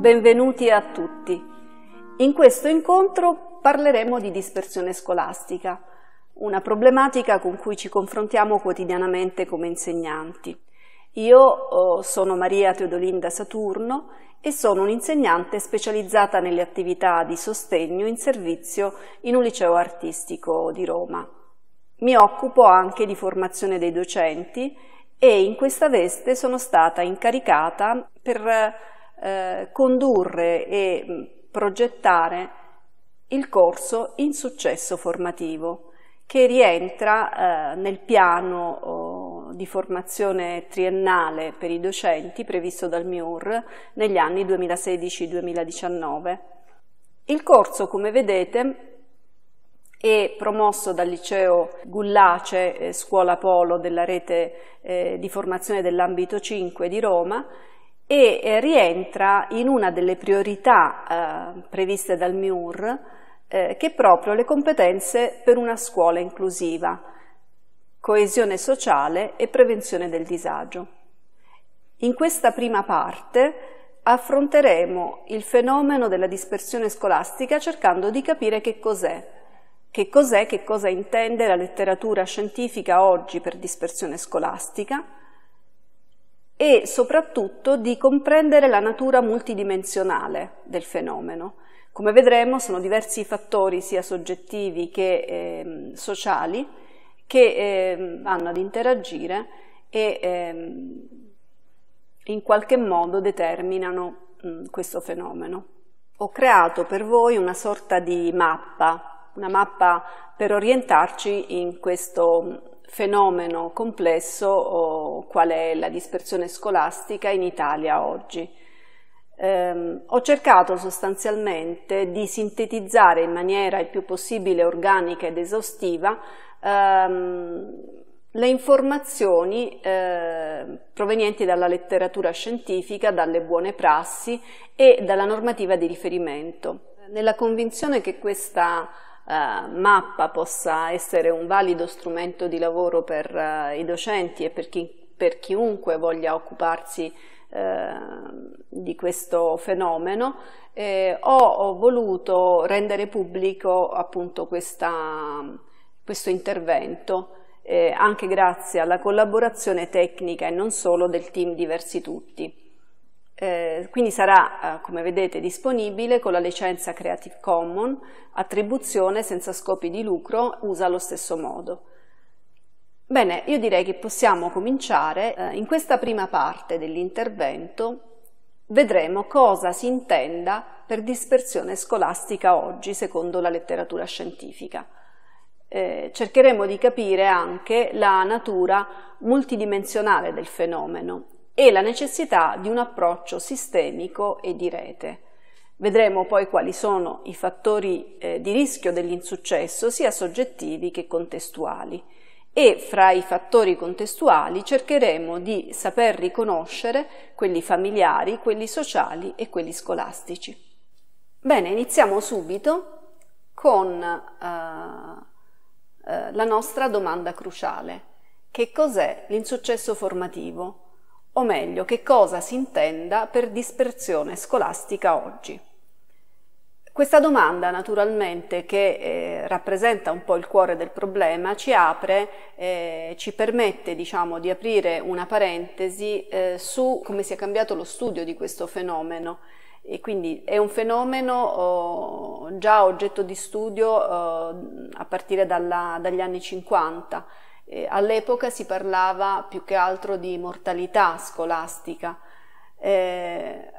Benvenuti a tutti. In questo incontro parleremo di dispersione scolastica, una problematica con cui ci confrontiamo quotidianamente come insegnanti. Io oh, sono Maria Teodolinda Saturno e sono un'insegnante specializzata nelle attività di sostegno in servizio in un liceo artistico di Roma. Mi occupo anche di formazione dei docenti e in questa veste sono stata incaricata per eh, condurre e mm, progettare il corso in successo formativo che rientra eh, nel piano oh, di formazione triennale per i docenti previsto dal MIUR negli anni 2016-2019. Il corso, come vedete, è promosso dal liceo Gullace, eh, scuola polo della rete eh, di formazione dell'ambito 5 di Roma, e eh, rientra in una delle priorità eh, previste dal MIUR eh, che è proprio le competenze per una scuola inclusiva, coesione sociale e prevenzione del disagio. In questa prima parte affronteremo il fenomeno della dispersione scolastica cercando di capire che cos'è, che cos'è, che cosa intende la letteratura scientifica oggi per dispersione scolastica, e soprattutto di comprendere la natura multidimensionale del fenomeno. Come vedremo sono diversi fattori sia soggettivi che eh, sociali che eh, vanno ad interagire e eh, in qualche modo determinano mh, questo fenomeno. Ho creato per voi una sorta di mappa, una mappa per orientarci in questo fenomeno complesso oh, qual è la dispersione scolastica in Italia oggi. Eh, ho cercato sostanzialmente di sintetizzare in maniera il più possibile organica ed esaustiva ehm, le informazioni eh, provenienti dalla letteratura scientifica, dalle buone prassi e dalla normativa di riferimento. Nella convinzione che questa uh, mappa possa essere un valido strumento di lavoro per uh, i docenti e per, chi, per chiunque voglia occuparsi eh, di questo fenomeno, eh, ho, ho, voluto rendere pubblico appunto questa, questo intervento eh, anche grazie alla collaborazione tecnica e non solo del team Diversi Tutti. Eh, quindi sarà, eh, come vedete, disponibile con la licenza Creative Commons, attribuzione senza scopi di lucro, usa allo stesso modo. Bene, io direi che possiamo cominciare. Eh, in questa prima parte dell'intervento vedremo cosa si intenda per dispersione scolastica oggi, secondo la letteratura scientifica. Eh, cercheremo di capire anche la natura multidimensionale del fenomeno e la necessità di un approccio sistemico e di rete. Vedremo poi quali sono i fattori eh, di rischio dell'insuccesso, sia soggettivi che contestuali. E fra i fattori contestuali cercheremo di saper riconoscere quelli familiari, quelli sociali e quelli scolastici. Bene, iniziamo subito con eh, eh la nostra domanda cruciale. Che cos'è l'insuccesso formativo? o meglio che cosa si intenda per dispersione scolastica oggi. Questa domanda naturalmente che eh, rappresenta un po' il cuore del problema ci apre, eh, ci permette diciamo, di aprire una parentesi eh, su come si è cambiato lo studio di questo fenomeno e quindi è un fenomeno oh, già oggetto di studio oh, a partire dalla, dagli anni 50 eh, all'epoca si parlava più che altro di mortalità scolastica. Eh,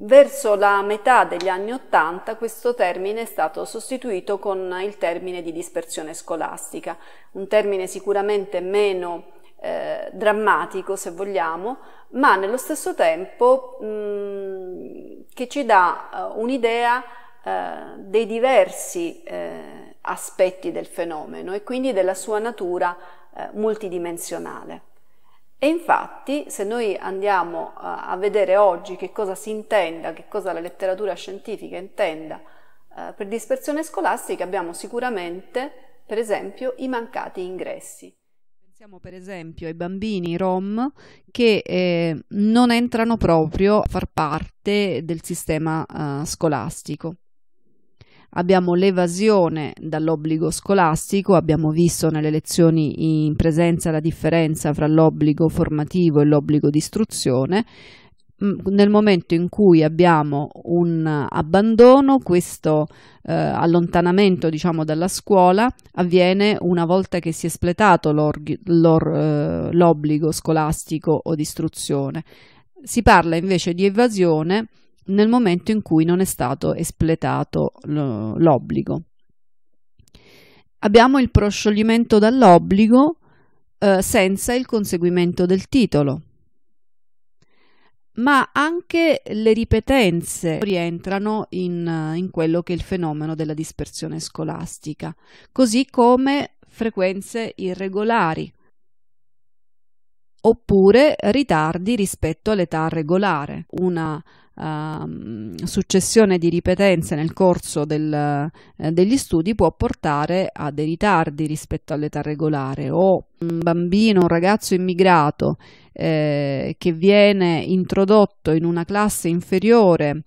verso la metà degli anni Ottanta questo termine è stato sostituito con il termine di dispersione scolastica, un termine sicuramente meno eh, drammatico se vogliamo, ma nello stesso tempo mh, che ci dà uh, un'idea uh, dei diversi uh, aspetti del fenomeno e quindi della sua natura eh, multidimensionale. E infatti, se noi andiamo eh, a vedere oggi che cosa si intenda, che cosa la letteratura scientifica intenda eh, per dispersione scolastica, abbiamo sicuramente, per esempio, i mancati ingressi. Pensiamo per esempio ai bambini rom che eh, non entrano proprio a far parte del sistema eh, scolastico. Abbiamo l'evasione dall'obbligo scolastico, abbiamo visto nelle lezioni in presenza la differenza fra l'obbligo formativo e l'obbligo di istruzione. Mm, nel momento in cui abbiamo un abbandono, questo eh, allontanamento diciamo, dalla scuola avviene una volta che si è espletato eh, l'obbligo scolastico o di istruzione. Si parla invece di evasione nel momento in cui non è stato espletato l'obbligo. Abbiamo il proscioglimento dall'obbligo eh, senza il conseguimento del titolo. Ma anche le ripetenze rientrano in, in quello che è il fenomeno della dispersione scolastica, così come frequenze irregolari oppure ritardi rispetto all'età regolare, una Ehm, successione di ripetenze nel corso del, uh, degli studi può portare a dei ritardi rispetto all'età regolare o un bambino, un ragazzo immigrato eh, che viene introdotto in una classe inferiore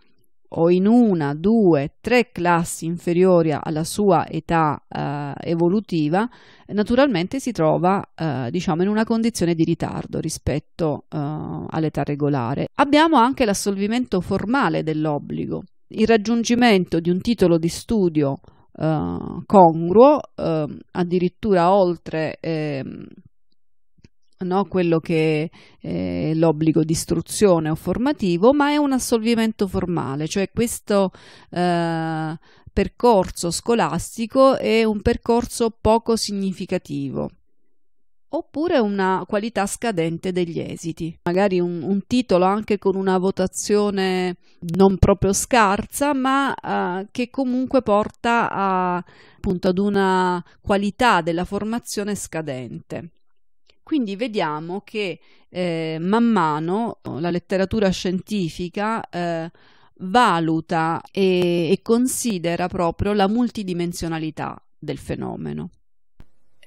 o in una, due, tre classi inferiori alla sua età eh, evolutiva, naturalmente si trova eh, diciamo in una condizione di ritardo rispetto eh, all'età regolare. Abbiamo anche l'assolvimento formale dell'obbligo, il raggiungimento di un titolo di studio eh, congruo, eh, addirittura oltre ehm, no? quello che è l'obbligo di istruzione o formativo, ma è un assolvimento formale, cioè questo eh, percorso scolastico è un percorso poco significativo oppure una qualità scadente degli esiti. Magari un, un, titolo anche con una votazione non proprio scarsa, ma eh, che comunque porta a, appunto, ad una qualità della formazione scadente. Quindi vediamo che eh, man mano eh, la letteratura scientifica eh, valuta e, e considera proprio la multidimensionalità del fenomeno.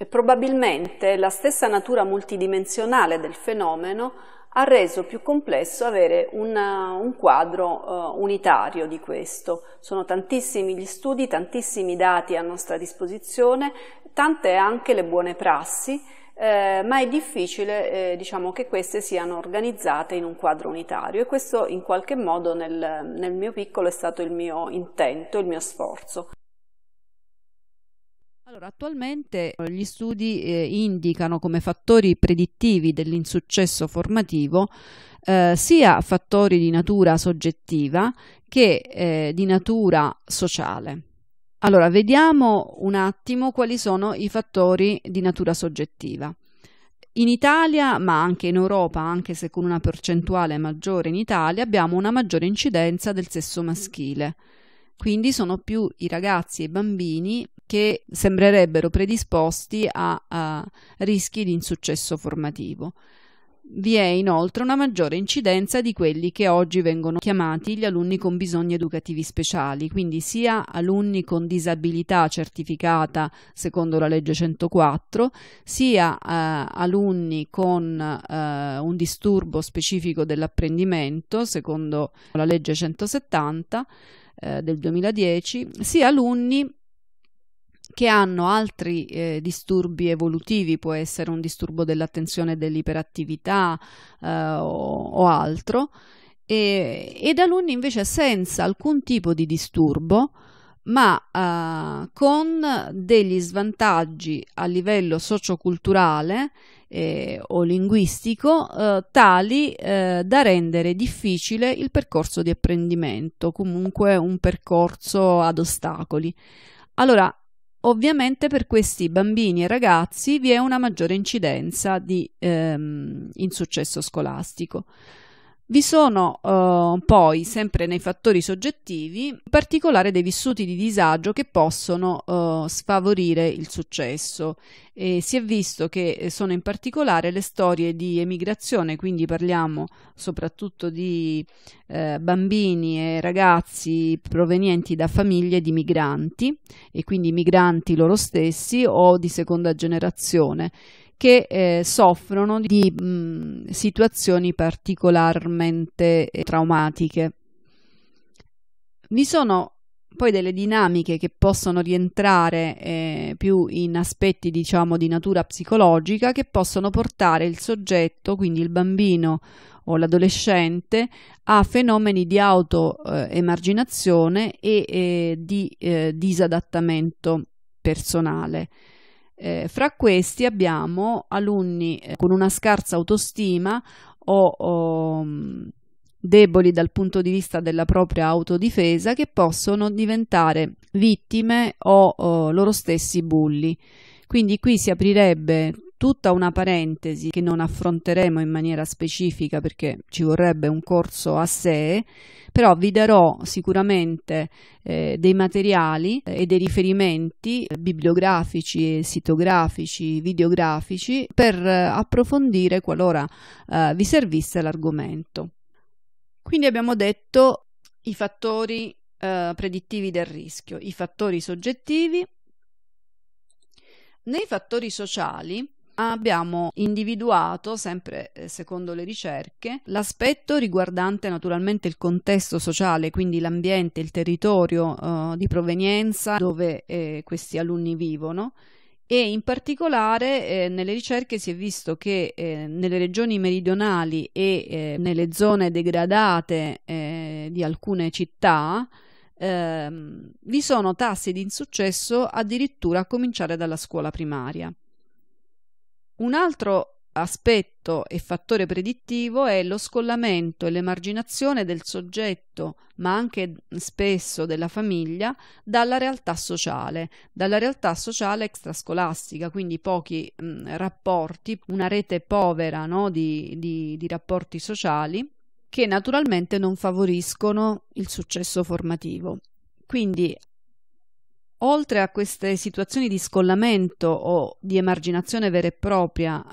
Probabilmente la stessa natura multidimensionale del fenomeno ha reso più complesso avere una, un quadro uh, unitario di questo. Sono tantissimi gli studi, tantissimi dati a nostra disposizione, tante anche le buone prassi eh, ma è difficile eh, diciamo, che queste siano organizzate in un quadro unitario e questo in qualche modo nel, nel mio piccolo è stato il mio intento, il mio sforzo. Allora, attualmente eh, gli studi eh, indicano come fattori predittivi dell'insuccesso formativo eh, sia fattori di natura soggettiva che eh, di natura sociale. Allora, vediamo un attimo quali sono i fattori di natura soggettiva. In Italia, ma anche in Europa, anche se con una percentuale maggiore in Italia, abbiamo una maggiore incidenza del sesso maschile. Quindi sono più i ragazzi e i bambini che sembrerebbero predisposti a, a rischi di insuccesso formativo vi è inoltre una maggiore incidenza di quelli che oggi vengono chiamati gli alunni con bisogni educativi speciali, quindi sia alunni con disabilità certificata secondo la legge 104, sia eh, alunni con eh, un disturbo specifico dell'apprendimento secondo la legge 170 eh, del 2010, sia alunni che hanno altri eh, disturbi evolutivi, può essere un disturbo dell'attenzione dell'iperattività eh, o, o, altro, e, ed alunni invece senza alcun tipo di disturbo, ma eh, con degli svantaggi a livello socioculturale eh, o linguistico eh, tali eh, da rendere difficile il percorso di apprendimento, comunque un percorso ad ostacoli. Allora, Ovviamente per questi bambini e ragazzi vi è una maggiore incidenza di ehm, insuccesso scolastico. Vi sono eh, poi, sempre nei fattori soggettivi, in particolare dei vissuti di disagio che possono eh, sfavorire il successo. E si è visto che eh, sono in particolare le storie di emigrazione, quindi parliamo soprattutto di eh, bambini e ragazzi provenienti da famiglie di migranti e quindi migranti loro stessi o di seconda generazione che eh, soffrono di mh, mm, situazioni particolarmente eh, traumatiche. Vi sono poi delle dinamiche che possono rientrare eh, più in aspetti diciamo di natura psicologica che possono portare il soggetto, quindi il bambino o l'adolescente, a fenomeni di autoemarginazione eh, e eh, di eh, disadattamento personale. Eh, fra questi abbiamo alunni eh, con una scarsa autostima o, o mm, deboli dal punto di vista della propria autodifesa che possono diventare vittime o, o loro stessi bulli. Quindi qui si aprirebbe tutta una parentesi che non affronteremo in maniera specifica perché ci vorrebbe un corso a sé, però vi darò sicuramente eh, dei materiali eh, e dei riferimenti eh, bibliografici, sitografici, videografici per eh, approfondire qualora eh, vi servisse l'argomento. Quindi abbiamo detto i fattori eh, predittivi del rischio, i fattori soggettivi. Nei fattori sociali abbiamo individuato, sempre eh, secondo le ricerche, l'aspetto riguardante naturalmente il contesto sociale, quindi l'ambiente, il territorio eh, di provenienza dove eh, questi alunni vivono. E in particolare eh, nelle ricerche si è visto che eh, nelle regioni meridionali e eh, nelle zone degradate di alcune città ehm, vi sono tassi di insuccesso addirittura a cominciare dalla scuola primaria. Un altro aspetto e fattore predittivo è lo scollamento e l'emarginazione del soggetto, ma anche spesso della famiglia, dalla realtà sociale, dalla realtà sociale extrascolastica, quindi pochi mh, mm, rapporti, una rete povera no, di, di, di rapporti sociali che naturalmente non favoriscono il successo formativo. Quindi Oltre a queste situazioni di scollamento o di emarginazione vera e propria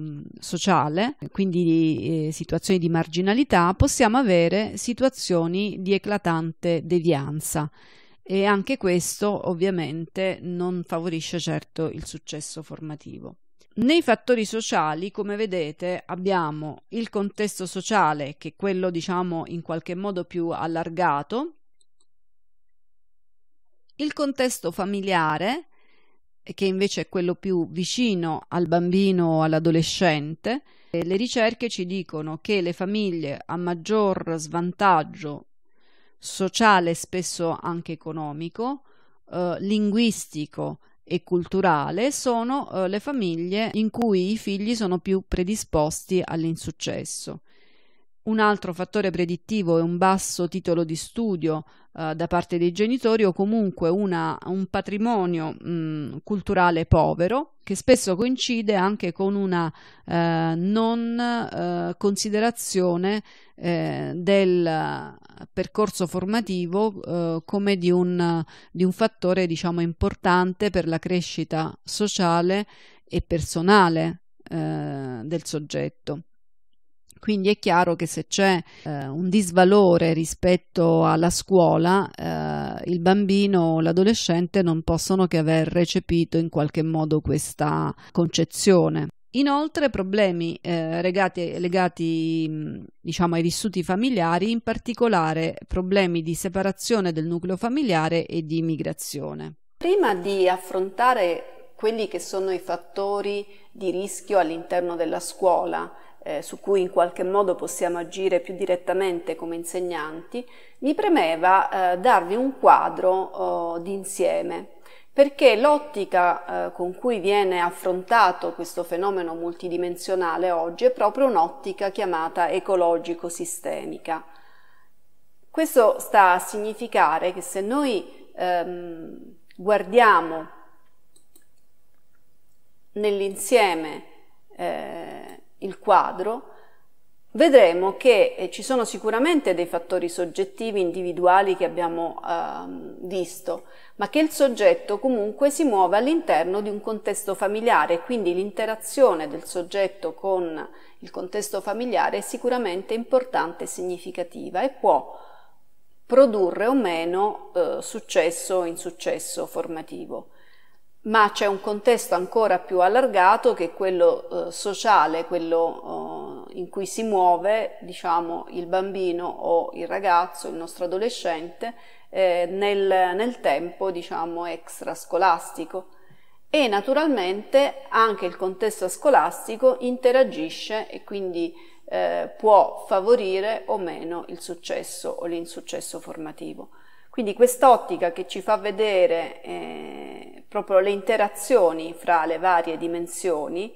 eh, sociale, quindi eh, situazioni di marginalità, possiamo avere situazioni di eclatante devianza e anche questo ovviamente non favorisce certo il successo formativo. Nei fattori sociali, come vedete, abbiamo il contesto sociale, che è quello diciamo in qualche modo più allargato, il contesto familiare, che invece è quello più vicino al bambino o all'adolescente, eh, le ricerche ci dicono che le famiglie a maggior svantaggio sociale, spesso anche economico, eh, linguistico e culturale sono eh, le famiglie in cui i figli sono più predisposti all'insuccesso. Un altro fattore predittivo è un basso titolo di studio eh, da parte dei genitori o comunque una, un patrimonio mh, mm, culturale povero che spesso coincide anche con una eh, non eh, considerazione eh, del percorso formativo eh, come di un, di un fattore diciamo importante per la crescita sociale e personale eh, del soggetto. Quindi è chiaro che se c'è eh, un disvalore rispetto alla scuola, eh, il bambino o l'adolescente non possono che aver recepito in qualche modo questa concezione. Inoltre problemi eh, legati, legati mm, diciamo, ai vissuti familiari, in particolare problemi di separazione del nucleo familiare e di immigrazione. Prima di affrontare quelli che sono i fattori di rischio all'interno della scuola, eh, su cui in qualche modo possiamo agire più direttamente come insegnanti, mi premeva eh, darvi un quadro oh, d'insieme perché l'ottica eh, con cui viene affrontato questo fenomeno multidimensionale oggi è proprio un'ottica chiamata ecologico-sistemica. Questo sta a significare che se noi ehm, guardiamo nell'insieme eh, il quadro, vedremo che eh, ci sono sicuramente dei fattori soggettivi individuali che abbiamo eh, visto, ma che il soggetto comunque si muove all'interno di un contesto familiare, quindi l'interazione del soggetto con il contesto familiare è sicuramente importante e significativa e può produrre o meno eh, successo o insuccesso formativo ma c'è un contesto ancora più allargato che è quello eh, sociale, quello eh, in cui si muove diciamo, il bambino o il ragazzo, il nostro adolescente, eh, nel, nel, tempo diciamo, extrascolastico. E naturalmente anche il contesto scolastico interagisce e quindi eh, può favorire o meno il successo o l'insuccesso formativo. Quindi quest'ottica che ci fa vedere eh, proprio le interazioni fra le varie dimensioni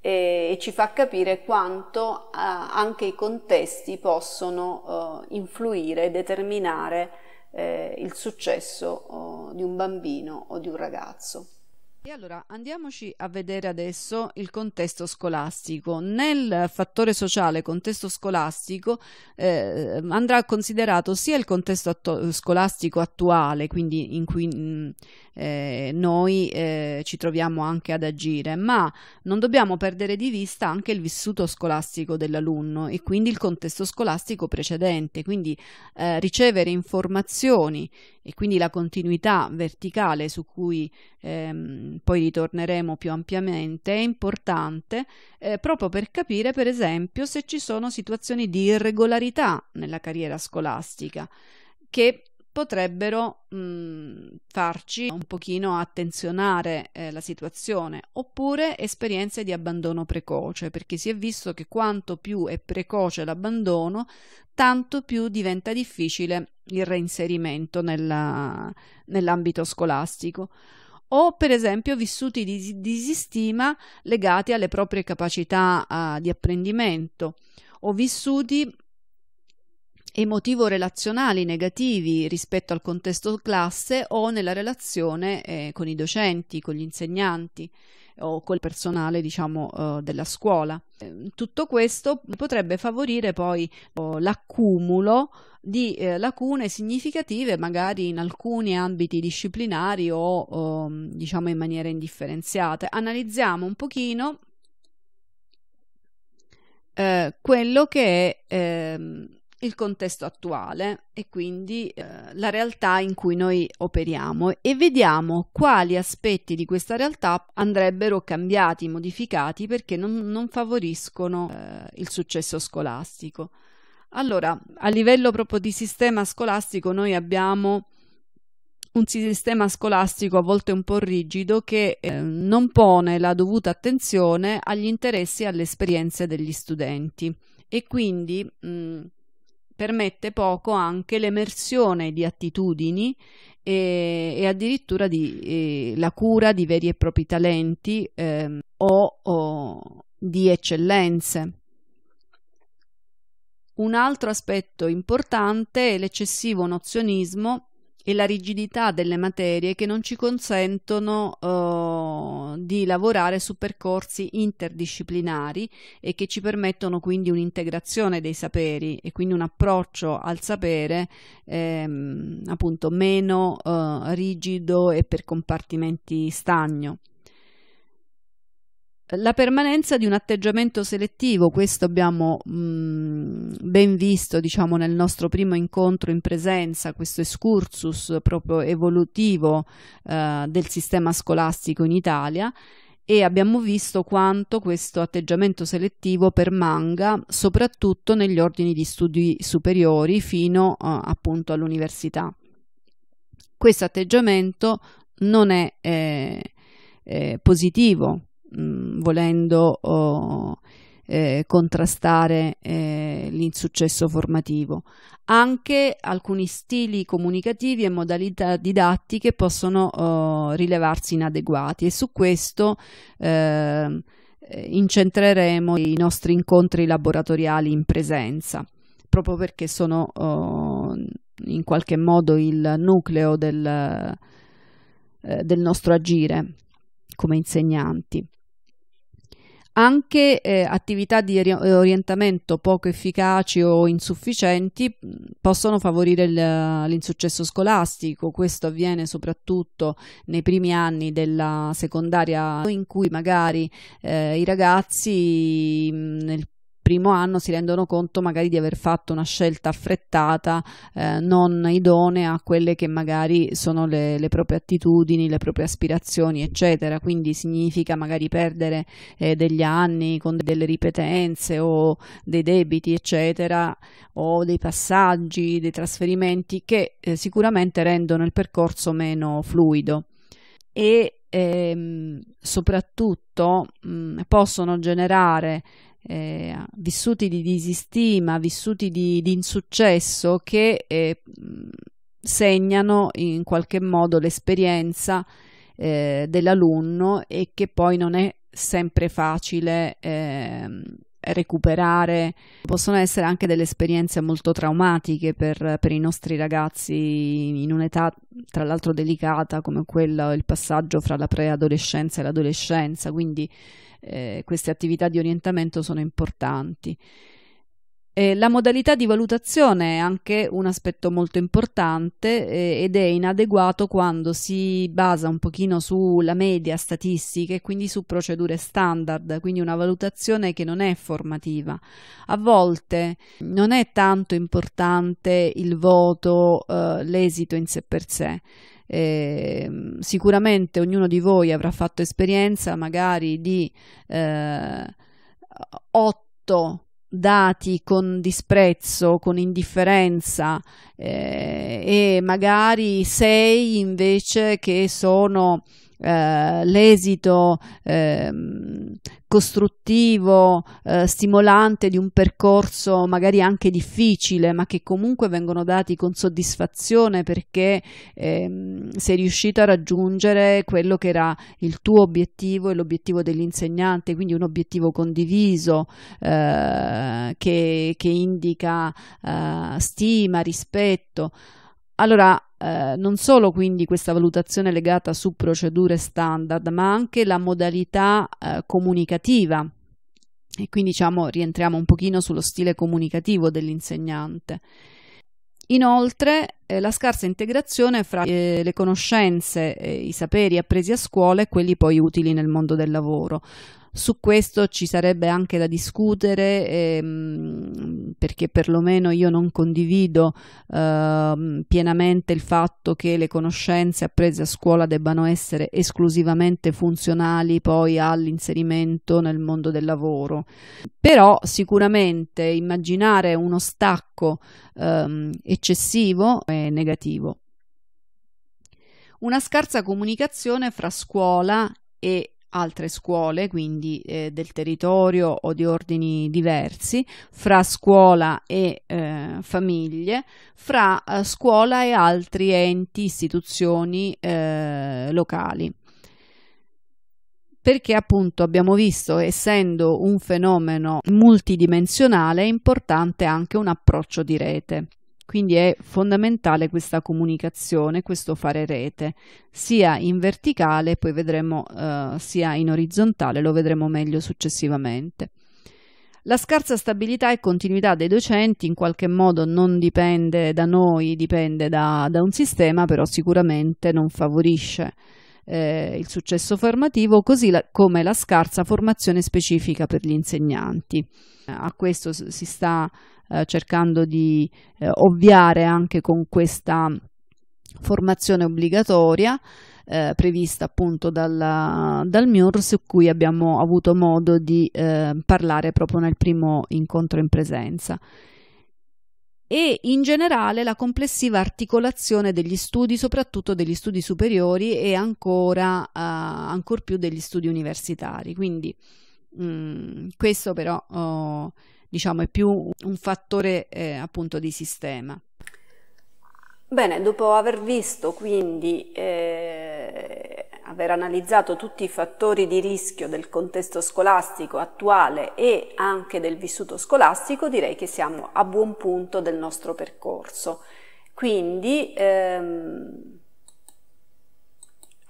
eh, e ci fa capire quanto eh, anche i contesti possono eh, influire e determinare eh, il successo oh, di un bambino o di un ragazzo. E allora andiamoci a vedere adesso il contesto scolastico. Nel fattore sociale contesto scolastico eh, andrà considerato sia il contesto attu scolastico attuale, quindi in cui mh, mm, eh, noi eh, ci troviamo anche ad agire, ma non dobbiamo perdere di vista anche il vissuto scolastico dell'alunno e quindi il contesto scolastico precedente, quindi eh, ricevere informazioni e quindi la continuità verticale su cui ehm, poi ritorneremo più ampiamente, è importante eh, proprio per capire, per esempio, se ci sono situazioni di irregolarità nella carriera scolastica che potrebbero mh, farci un pochino attenzionare eh, la situazione, oppure esperienze di abbandono precoce, perché si è visto che quanto più è precoce l'abbandono, tanto più diventa difficile il reinserimento nella, nell'ambito scolastico o per esempio vissuti di disistima legati alle proprie capacità uh, di apprendimento o vissuti emotivo-relazionali negativi rispetto al contesto classe o nella relazione eh, con i docenti, con gli insegnanti o col personale diciamo, eh, della scuola. Ehm, tutto questo potrebbe favorire poi eh, l'accumulo di eh, lacune significative magari in alcuni ambiti disciplinari o, o ehm, diciamo in maniera indifferenziata. Analizziamo un pochino eh, quello che è eh, il contesto attuale e quindi eh, la realtà in cui noi operiamo e vediamo quali aspetti di questa realtà andrebbero cambiati, modificati perché non, non favoriscono eh, il successo scolastico. Allora, a livello proprio di sistema scolastico noi abbiamo un sistema scolastico a volte un po' rigido che eh, non pone la dovuta attenzione agli interessi e alle esperienze degli studenti e quindi mh, mm, permette poco anche l'emersione di attitudini e, eh, e addirittura di, e eh, la cura di veri e propri talenti eh, o, o di eccellenze. Un altro aspetto importante è l'eccessivo nozionismo e la rigidità delle materie che non ci consentono eh, di lavorare su percorsi interdisciplinari e che ci permettono quindi un'integrazione dei saperi e quindi un approccio al sapere ehm, appunto meno eh, rigido e per compartimenti stagno la permanenza di un atteggiamento selettivo, questo abbiamo mh, ben visto diciamo, nel nostro primo incontro in presenza, questo excursus proprio evolutivo eh, del sistema scolastico in Italia e abbiamo visto quanto questo atteggiamento selettivo permanga soprattutto negli ordini di studi superiori fino eh, appunto all'università. Questo atteggiamento non è eh, eh positivo mh, mm, volendo oh, eh, contrastare eh, l'insuccesso formativo. Anche alcuni stili comunicativi e modalità didattiche possono oh, rilevarsi inadeguati e su questo ehm, eh, incentreremo i nostri incontri laboratoriali in presenza, proprio perché sono oh, in qualche modo il nucleo del, eh, del nostro agire come insegnanti anche eh, attività di eh, orientamento poco efficaci o insufficienti mm, possono favorire l'insuccesso scolastico. Questo avviene soprattutto nei primi anni della secondaria in cui magari eh, i ragazzi mh, mm, nel primo anno si rendono conto magari di aver fatto una scelta affrettata, eh, non idonea a quelle che magari sono le, le, proprie attitudini, le proprie aspirazioni, eccetera. Quindi significa magari perdere eh, degli anni con delle ripetenze o dei debiti, eccetera, o dei passaggi, dei trasferimenti che eh, sicuramente rendono il percorso meno fluido. E ehm, soprattutto mh, possono generare eh, vissuti di disistima, vissuti di, di insuccesso che eh, segnano in qualche modo l'esperienza eh, dell'alunno e che poi non è sempre facile ehm, recuperare. Possono essere anche delle esperienze molto traumatiche per, per i nostri ragazzi in un'età tra l'altro delicata come quella, il passaggio fra la preadolescenza e l'adolescenza, quindi eh, queste attività di orientamento sono importanti. Eh, la modalità di valutazione è anche un aspetto molto importante eh, ed è inadeguato quando si basa un pochino sulla media statistica e quindi su procedure standard, quindi una valutazione che non è formativa. A volte non è tanto importante il voto, eh, l'esito in sé per sé eh, sicuramente ognuno di voi avrà fatto esperienza magari di eh, otto dati con disprezzo, con indifferenza eh, e magari sei invece che sono eh, l'esito eh, costruttivo, eh, stimolante di un percorso magari anche difficile, ma che comunque vengono dati con soddisfazione perché ehm, sei riuscito a raggiungere quello che era il tuo obiettivo e l'obiettivo dell'insegnante, quindi un obiettivo condiviso eh, che, che, indica eh, stima, rispetto. Allora, eh, non solo quindi questa valutazione legata su procedure standard, ma anche la modalità eh, comunicativa. E quindi diciamo rientriamo un pochino sullo stile comunicativo dell'insegnante. Inoltre, eh, la scarsa integrazione fra eh, le conoscenze, e i saperi appresi a scuola e quelli poi utili nel mondo del lavoro. Su questo ci sarebbe anche da discutere ehm, perché perlomeno io non condivido ehm, pienamente il fatto che le conoscenze apprese a scuola debbano essere esclusivamente funzionali poi all'inserimento nel mondo del lavoro. Però sicuramente immaginare uno stacco ehm, eccessivo è negativo una scarsa comunicazione fra scuola e altre scuole, quindi eh, del territorio o di ordini diversi, fra scuola e eh, famiglie, fra eh, scuola e altri enti, istituzioni eh, locali. Perché appunto abbiamo visto, essendo un fenomeno multidimensionale, è importante anche un approccio di rete. Quindi è fondamentale questa comunicazione, questo fare rete, sia in verticale, poi vedremo, eh, sia in orizzontale, lo vedremo meglio successivamente. La scarsa stabilità e continuità dei docenti in qualche modo non dipende da noi, dipende da, da un sistema, però sicuramente non favorisce eh, il successo formativo, così la, come la scarsa formazione specifica per gli insegnanti. A questo si sta eh, cercando di eh, ovviare anche con questa formazione obbligatoria eh, prevista appunto dalla, dal MIUR su cui abbiamo avuto modo di eh, parlare proprio nel primo incontro in presenza e in generale la complessiva articolazione degli studi, soprattutto degli studi superiori e ancora eh, ancor più degli studi universitari. Quindi mh, mm, questo però oh, diciamo, è più un fattore eh, appunto di sistema. Bene, dopo aver visto quindi, eh, aver analizzato tutti i fattori di rischio del contesto scolastico attuale e anche del vissuto scolastico, direi che siamo a buon punto del nostro percorso. Quindi ehm,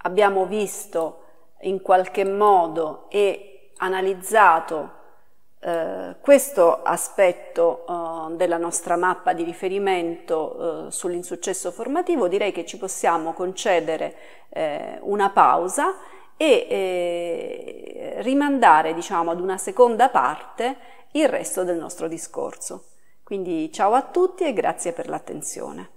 abbiamo visto in qualche modo e analizzato eh, questo aspetto eh, della nostra mappa di riferimento eh, sull'insuccesso formativo direi che ci possiamo concedere eh, una pausa e eh, rimandare diciamo, ad una seconda parte il resto del nostro discorso. Quindi ciao a tutti e grazie per l'attenzione.